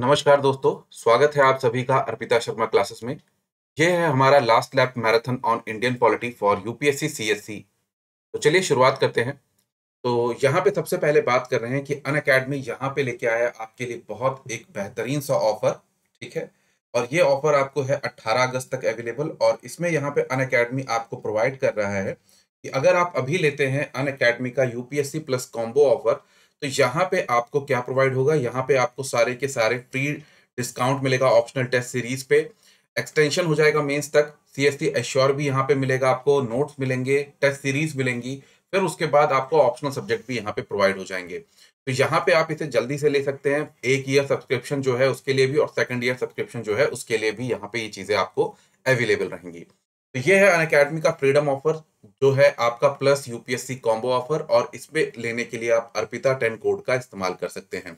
नमस्कार दोस्तों स्वागत है आप सभी का अर्पिता शर्मा क्लासेस में यह है हमारा last lap marathon on Indian polity for UPSC CSC तो चलिए शुरुआत करते हैं तो यहाँ पे सबसे पहले बात कर रहे हैं कि अन अकेडमी यहाँ पे लेके आया आपके लिए बहुत एक बेहतरीन सा ऑफर ठीक है और ये ऑफर आपको है अट्ठारह अगस्त तक अवेलेबल और इसमें यहाँ पे अन अकेडमी आपको प्रोवाइड कर रहा है कि अगर आप अभी लेते हैं अन अकेडमी का यूपीएससी प्लस कॉम्बो ऑफर तो यहाँ पे आपको क्या प्रोवाइड होगा यहाँ पे आपको सारे के सारे फ्री डिस्काउंट मिलेगा ऑप्शनल टेस्ट सीरीज पे एक्सटेंशन हो जाएगा मेंस तक सी एस टी एश्योर भी यहाँ पे मिलेगा आपको नोट्स मिलेंगे टेस्ट सीरीज मिलेंगी फिर उसके बाद आपको ऑप्शनल सब्जेक्ट भी यहाँ पे प्रोवाइड हो जाएंगे तो यहाँ पे आप इसे जल्दी से ले सकते हैं एक ईयर सब्सक्रिप्शन जो है उसके लिए भी और सेकंड ईयर सब्सक्रिप्शन जो है उसके लिए भी यहाँ पे ये चीज़ें आपको अवेलेबल रहेंगी तो ये है अन अकेडमी का फ्रीडम ऑफर जो है आपका प्लस यूपीएससी कॉम्बो ऑफर और इसमें लेने के लिए आप अर्पिता टेन कोड का इस्तेमाल कर सकते हैं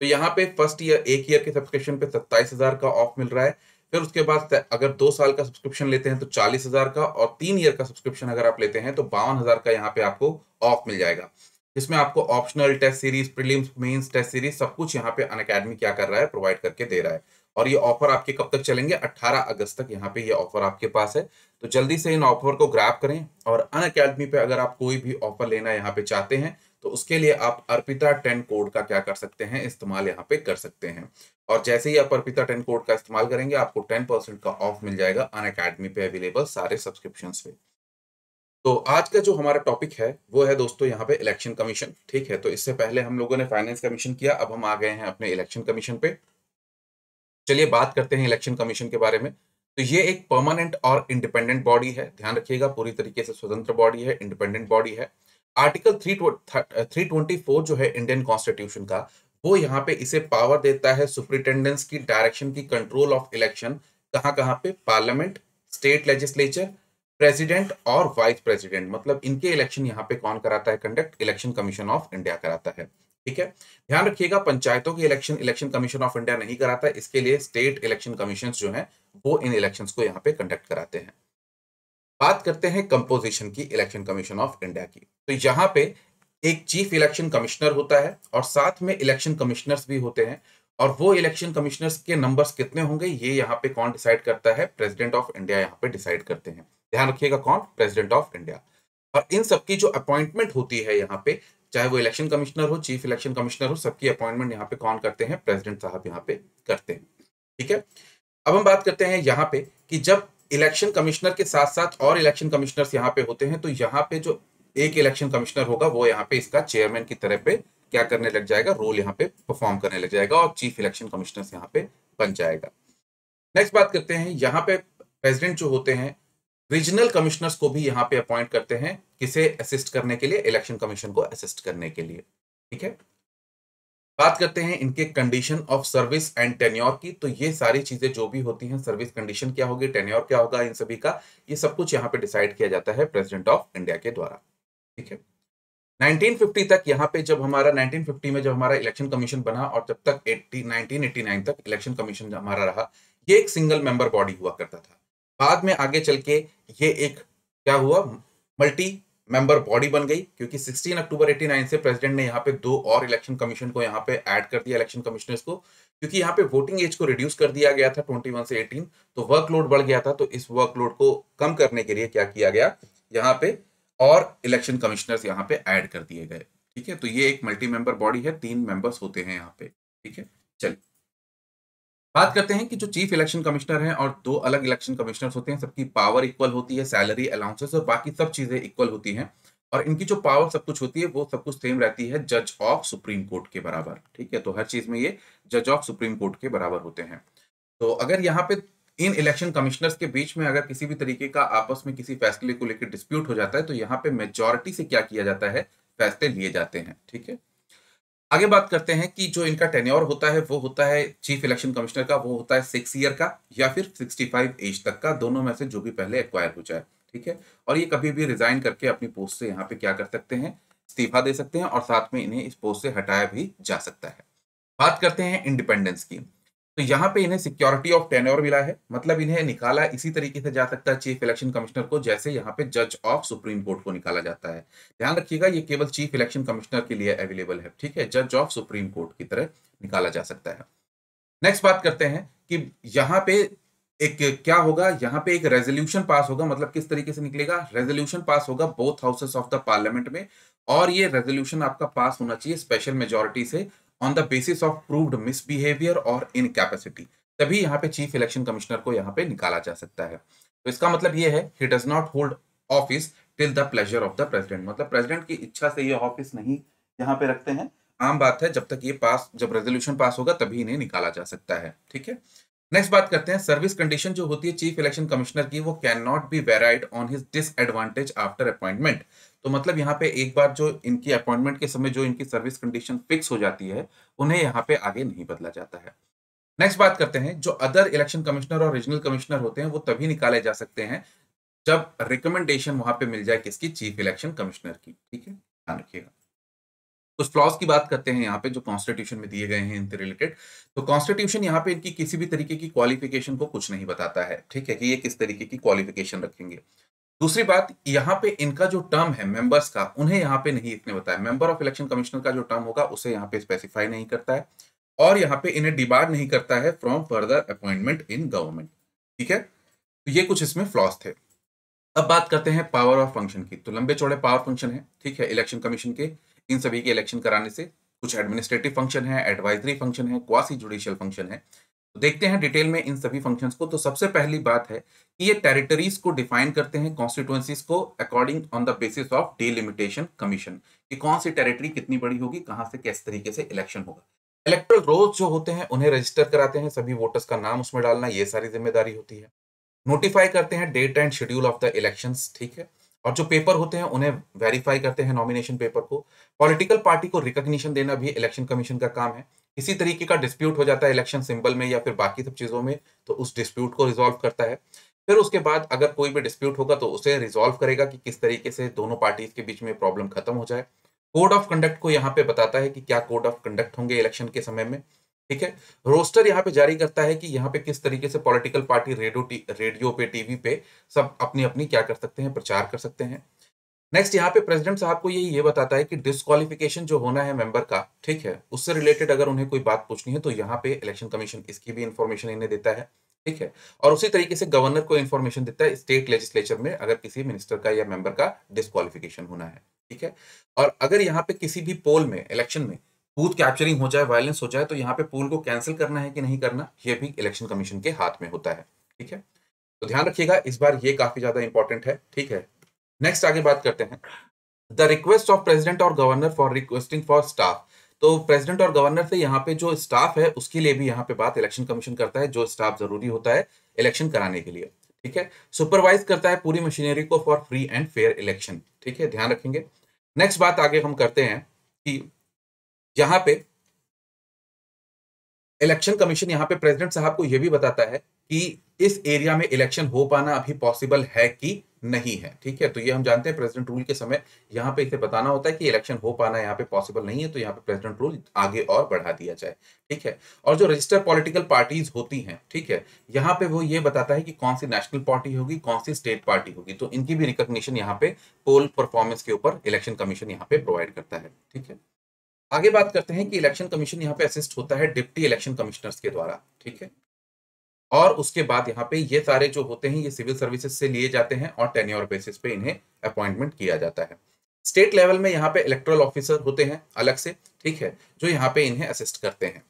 तो यहाँ पे फर्स्ट ईयर एक ईयर के सब्सक्रिप्शन पे सत्ताईस हजार का ऑफ मिल रहा है फिर उसके बाद अगर दो साल का सब्सक्रिप्शन लेते हैं तो चालीस हजार का और तीन ईयर का सब्सक्रिप्शन अगर आप लेते हैं तो बावन हजार का यहाँ पे आपको ऑफ मिल जाएगा इसमें आपको optional test series prelims mains test series सब कुछ यहाँ पे अन क्या कर रहा है प्रोवाइड करके दे रहा है और ये ऑफर आपके कब तक चलेंगे 18 अगस्त तक यहाँ पे ये ऑफर आपके पास है तो जल्दी से इन ऑफर को ग्रैप करें और अन पे अगर आप कोई भी ऑफर लेना यहाँ पे चाहते हैं तो उसके लिए आप अर्पिता टेन कोड का क्या कर सकते हैं इस्तेमाल यहाँ पे कर सकते हैं और जैसे ही आप अर्पिता टेन कोड का इस्तेमाल करेंगे आपको टेन परसेंट का ऑफ मिल जाएगा अन पे अवेलेबल सारे सब्सक्रिप्शन पे तो आज का जो हमारा टॉपिक है वो है दोस्तों यहाँ पे इलेक्शन कमीशन ठीक है तो इससे पहले हम लोगों ने फाइनेंस कमीशन किया अब हम आ गए हैं अपने इलेक्शन कमीशन पे चलिए बात करते हैं इलेक्शन कमीशन के बारे में तो ये एक परमानेंट और इंडिपेंडेंट बॉडी है ध्यान रखिएगा पूरी तरीके से स्वतंत्र बॉडी है इंडिपेंडेंट बॉडी है article three three twenty four जो है इंडियन कॉन्स्टिट्यूशन का वो यहाँ पे इसे पावर देता है सुप्रिटेंडेंस की डायरेक्शन की कंट्रोल ऑफ इलेक्शन कहाँ कहाँ पे पार्लियामेंट स्टेट लेजिस्लेचर प्रेसिडेंट और वाइस प्रेसिडेंट मतलब इनके इलेक्शन यहाँ पे कौन कराता है conduct election commission of India कराता है ठीक है ध्यान रखिएगा पंचायतों के election election commission of India नहीं कराता इसके लिए स्टेट इलेक्शन कमीशन जो है वो इन इलेक्शन को यहाँ पे कंडक्ट कराते हैं बात करते हैं कंपोजिशन की इलेक्शन कमीशन ऑफ इंडिया की तो यहाँ पे एक चीफ इलेक्शन कमिश्नर होता है और साथ में इलेक्शन कमिश्नर्स भी होते हैं और वो इलेक्शन कमिश्नर्स के नंबर्स कितने होंगे ये यहाँ पे कौन डिसाइड करता है प्रेसिडेंट ऑफ इंडिया यहाँ पे डिसाइड करते हैं ध्यान रखिएगा कौन प्रेसिडेंट ऑफ इंडिया और इन सबकी जो अपॉइंटमेंट होती है यहाँ पे चाहे वो इलेक्शन कमिश्नर हो चीफ इलेक्शन कमिश्नर हो सबकी अपॉइंटमेंट यहाँ पे कौन करते हैं प्रेसिडेंट साहब यहाँ पे करते हैं ठीक है अब हम बात करते हैं यहाँ पे कि जब इलेक्शन कमिश्नर के साथ साथ और इलेक्शन कमिश्नर्स यहाँ पे होते हैं तो यहाँ पे जो एक इलेक्शन कमिश्नर होगा वो यहाँ पे इसका चेयरमैन की तरह पे क्या करने लग जाएगा रोल यहाँ पे परफॉर्म करने लग जाएगा और चीफ इलेक्शन कमिश्नर यहाँ पे बन जाएगा नेक्स्ट बात करते हैं यहाँ पे प्रेसिडेंट जो होते हैं रीजनल कमिश्नर्स को भी यहाँ पे अपॉइंट करते हैं किसे असिस्ट करने के लिए इलेक्शन कमीशन को असिस्ट करने के लिए ठीक है बात करते हैं इनके condition of service and tenure की तो ये सारी चीजें जो भी होती हैं सर्विस कंडीशन क्या होगी टेन्योर क्या होगा इन सभी का ये सब कुछ यहाँ पे डिसाइड किया जाता है प्रेसिडेंट ऑफ इंडिया के द्वारा ठीक है 1950 तक यहाँ पे जब हमारा 1950 में जब हमारा इलेक्शन कमीशन बना और जब तक 80, 1989 तक इलेक्शन कमीशन हमारा रहा ये एक सिंगल मेंबर बॉडी हुआ करता था बाद में आगे चल के ये एक क्या हुआ मल्टी मेंबर बॉडी बन गई क्योंकि 16 अक्टूबर 89 से प्रेसिडेंट ने यहाँ पे दो और इलेक्शन कमीशन को यहाँ पे ऐड कर दिया इलेक्शन कमिश्नर्स को क्योंकि यहाँ पे वोटिंग एज को रिड्यूस कर दिया गया था 21 से 18 तो वर्कलोड बढ़ गया था तो इस वर्कलोड को कम करने के लिए क्या किया गया यहाँ पे और इलेक्शन कमिश्नर्स यहाँ पे ऐड कर दिए गए ठीक है तो ये एक मल्टी मेंबर बॉडी है तीन मेंबर्स होते हैं यहाँ पे ठीक है चलिए बात करते हैं कि जो चीफ इलेक्शन कमिश्नर हैं और दो अलग इलेक्शन कमिश्नर्स होते हैं सबकी पावर इक्वल होती है सैलरी अलाउंसेस और बाकी सब चीजें इक्वल होती है और इनकी जो पावर सब कुछ होती है वो सब कुछ सेम रहती है जज ऑफ सुप्रीम कोर्ट के बराबर ठीक है तो हर चीज में ये जज ऑफ सुप्रीम कोर्ट के बराबर होते हैं तो अगर यहाँ पे इन इलेक्शन कमिश्नर्स के बीच में अगर किसी भी तरीके का आपस में किसी फैसले को लेकर डिस्प्यूट हो जाता है तो यहाँ पे मेजोरिटी से क्या किया जाता है फैसले लिए जाते हैं ठीक है आगे बात करते हैं कि जो इनका टेन्योर होता है वो होता है चीफ इलेक्शन कमिश्नर का वो होता है सिक्स ईयर का या फिर सिक्सटी फाइव एज तक का दोनों में से जो भी पहले एक्वायर हो जाए ठीक है और ये कभी भी रिजाइन करके अपनी पोस्ट से यहाँ पे क्या कर सकते हैं इस्तीफा दे सकते हैं और साथ में इन्हें इस पोस्ट से हटाया भी जा सकता है बात करते हैं इंडिपेंडेंस की तो यहाँ पे इन्हें सिक्योरिटी ऑफ टेनोर मिला है मतलब इन्हें निकाला इसी तरीके से जा सकता है चीफ इलेक्शन कमिश्नर को जैसे यहाँ पे जज ऑफ सुप्रीम कोर्ट को निकाला जाता है ध्यान रखिएगा ये केवल चीफ इलेक्शन कमिश्नर के लिए अवेलेबल है ठीक है जज ऑफ सुप्रीम कोर्ट की तरह निकाला जा सकता है नेक्स्ट बात करते हैं कि यहाँ पे एक क्या होगा यहाँ पे एक रेजोल्यूशन पास होगा मतलब किस तरीके से निकलेगा रेजोल्यूशन पास होगा both houses of the parliament में और ये रेजोल्यूशन आपका पास होना चाहिए स्पेशल मेजोरिटी से on the basis of proved misbehaviour और इनकैपेसिटी तभी यहाँ पे चीफ इलेक्शन कमिश्नर को यहाँ पे निकाला जा सकता है तो इसका मतलब ये है he does not hold office till the pleasure of the president मतलब प्रेजिडेंट की इच्छा से ये ऑफिस नहीं यहाँ पे रखते हैं आम बात है जब तक ये पास जब रेजोल्यूशन पास होगा तभी इन्हें निकाला जा सकता है ठीक है नेक्स्ट बात करते हैं सर्विस कंडीशन जो होती है चीफ इलेक्शन कमिश्नर की वो can not be varied on his disadvantage after appointment तो मतलब यहाँ पे एक बार जो इनकी अपॉइंटमेंट के समय जो इनकी सर्विस कंडीशन फिक्स हो जाती है उन्हें यहाँ पे आगे नहीं बदला जाता है नेक्स्ट बात करते हैं जो अदर इलेक्शन कमिश्नर और रीजनल कमिश्नर होते हैं वो तभी निकाले जा सकते हैं जब रिकमेंडेशन वहां पे मिल जाए किसकी चीफ इलेक्शन कमिश्नर की ठीक है ध्यान रखिएगा कुछ फ्लॉज की बात करते हैं यहाँ पे जो कॉन्स्टिट्यूशन में दिए गए हैं इनसे रिलेटेड तो कॉन्स्टिट्यूशन यहाँ पे इनकी किसी भी तरीके की क्वालिफिकेशन को कुछ नहीं बताता है ठीक है कि ये किस तरीके की क्वालिफिकेशन रखेंगे दूसरी बात यहाँ पे इनका जो टर्म है मेंबर्स का उन्हें यहाँ पे नहीं इतने बताया मेंबर ऑफ इलेक्शन कमिश्नर का जो टर्म होगा उसे यहाँ पे स्पेसिफाई नहीं करता है और यहाँ पे इन्हें डिबार नहीं करता है from further appointment in government ठीक है तो ये कुछ इसमें फ्लॉस थे अब बात करते हैं पावर ऑफ फंक्शन की तो लंबे चौड़े पावर फंक्शन है ठीक है इलेक्शन कमीशन के इन सभी के इलेक्शन कराने से कुछ एडमिनिस्ट्रेटिव फंक्शन है एडवाइजरी फंक्शन है क्वासी जुडिशियल फंक्शन है देखते हैं डिटेल में इन सभी फंक्शंस को तो सबसे पहली बात है कि ये टेरिटरीज को डिफाइन करते हैं कॉन्स्टिट्यूएंसीज को according on the basis of delimitation commission कि कौन सी टेरिटरी कितनी बड़ी होगी कहाँ से किस तरीके से इलेक्शन होगा इलेक्ट्रल रोल्स जो होते हैं उन्हें रजिस्टर कराते हैं सभी वोटर्स का नाम उसमें डालना ये सारी जिम्मेदारी होती है नोटिफाई करते हैं date and schedule of the election ठीक है और जो पेपर होते हैं उन्हें वेरीफाई करते हैं नॉमिनेशन पेपर को पॉलिटिकल पार्टी को रिकग्निशन देना भी इलेक्शन कमीशन का काम है इसी तरीके का डिस्प्यूट हो जाता है इलेक्शन सिंबल में या फिर बाकी सब चीज़ों में तो उस डिस्प्यूट को रिजॉल्व करता है फिर उसके बाद अगर कोई भी डिस्प्यूट होगा तो उसे रिजोल्व करेगा कि किस तरीके से दोनों पार्टीज के बीच में प्रॉब्लम खत्म हो जाए कोड ऑफ कंडक्ट को यहाँ पे बताता है कि क्या कोड ऑफ कंडक्ट होंगे इलेक्शन के समय में ठीक है रोस्टर यहाँ पे जारी करता है कि यहाँ पे किस तरीके से पॉलिटिकल पार्टी रेडियो रेडियो पे टीवी पे सब अपनी अपनी क्या कर सकते हैं प्रचार कर सकते हैं नेक्स्ट यहाँ पे प्रेसिडेंट साहब को ये ये बताता है कि डिस्कालिफिकेशन जो होना है मेंबर का ठीक है उससे रिलेटेड अगर उन्हें कोई बात पूछनी है तो यहाँ पे इलेक्शन कमीशन इसकी भी इन्फॉर्मेशन इन्हें देता है ठीक है और उसी तरीके से गवर्नर को इन्फॉर्मेशन देता है स्टेट लेजिस्लेचर में अगर किसी मिनिस्टर का या मेंबर का डिस्कालिफिकेशन होना है ठीक है और अगर यहाँ पे किसी भी पोल में इलेक्शन में बूथ कैप्चरिंग हो जाए वायलेंस हो जाए तो यहाँ पे पोल को कैंसिल करना है कि नहीं करना ये भी इलेक्शन कमीशन के हाथ में होता है ठीक है तो ध्यान रखिएगा इस बार ये काफी ज्यादा इंपॉर्टेंट है ठीक है नेक्स्ट आगे बात करते हैं द रिक्वेस्ट ऑफ प्रेसिडेंट और governor for requesting for staff तो प्रेसिडेंट और गवर्नर से यहाँ पे जो स्टाफ है उसके लिए भी यहाँ पे बात इलेक्शन कमीशन करता है जो स्टाफ जरूरी होता है इलेक्शन कराने के लिए ठीक है सुपरवाइज करता है पूरी मशीनरी को for free and fair election ठीक है ध्यान रखेंगे नेक्स्ट बात आगे हम करते हैं कि यहाँ पे इलेक्शन कमीशन यहाँ पे प्रेसिडेंट साहब को यह भी बताता है कि इस एरिया में इलेक्शन हो पाना अभी पॉसिबल है कि नहीं है ठीक है तो ये हम जानते हैं प्रेसिडेंट रूल के समय यहाँ पे इसे बताना होता है कि इलेक्शन हो पाना यहाँ पे पॉसिबल नहीं है तो यहाँ पे प्रेसिडेंट रूल आगे और बढ़ा दिया जाए ठीक है और जो रजिस्टर पॉलिटिकल पार्टीज होती हैं ठीक है यहाँ पे वो ये बताता है कि कौन सी नेशनल पार्टी होगी कौन सी स्टेट पार्टी होगी तो इनकी भी रिकोगशन यहाँ पे पोल परफॉर्मेंस के ऊपर इलेक्शन कमीशन यहाँ पे प्रोवाइड करता है ठीक है आगे बात करते हैं कि इलेक्शन कमीशन यहाँ पे असिस्ट होता है डिप्टी इलेक्शन कमिश्नर्स के द्वारा ठीक है और उसके बाद यहाँ पे ये सारे जो होते हैं ये सिविल सर्विसेज से लिए जाते हैं और टेन्योर बेसिस पे इन्हें अपॉइंटमेंट किया जाता है स्टेट लेवल में यहाँ पे इलेक्ट्रल ऑफिसर होते हैं अलग से ठीक है जो यहाँ पे इन्हें असिस्ट करते हैं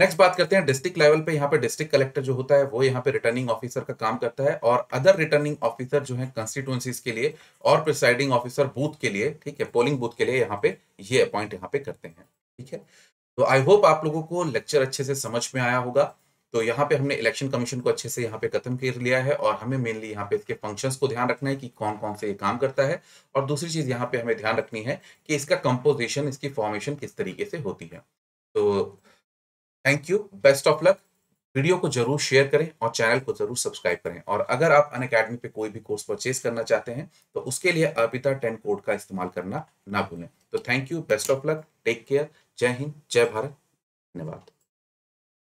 नेक्स्ट बात करते हैं डिस्ट्रिक्ट लेवल पे यहाँ पे डिस्ट्रिक्ट कलेक्टर जो होता है वो यहाँ पे रिटर्निंग ऑफिसर का काम करता है और अदर रिटर्निंग ऑफिसर जो है कंस्टिट्यूंसीज के लिए और प्रिसाइडिंग ऑफिसर बूथ के लिए ठीक है पोलिंग बूथ के लिए यहाँ पे ये अपॉइंट यहाँ पे करते हैं ठीक है तो आई होप आप लोगों को लेक्चर अच्छे से समझ में आया होगा तो यहाँ पे हमने इलेक्शन कमीशन को अच्छे से यहाँ पे खत्म कर लिया है और हमें मेनली यहाँ पे इसके फंक्शंस को ध्यान रखना है कि कौन कौन से ये काम करता है और दूसरी चीज यहाँ पे हमें ध्यान रखनी है कि इसका कंपोजिशन इसकी फॉर्मेशन किस तरीके से होती है तो thank you best of luck video को जरूर शेयर करें और चैनल को जरूर सब्सक्राइब करें और अगर आप अन अकेडमी पे कोई भी कोर्स परचेज करना चाहते हैं तो उसके लिए अर्पिता टेन कोड का इस्तेमाल करना ना भूलें तो thank you best of luck take care जय हिंद जय भारत धन्यवाद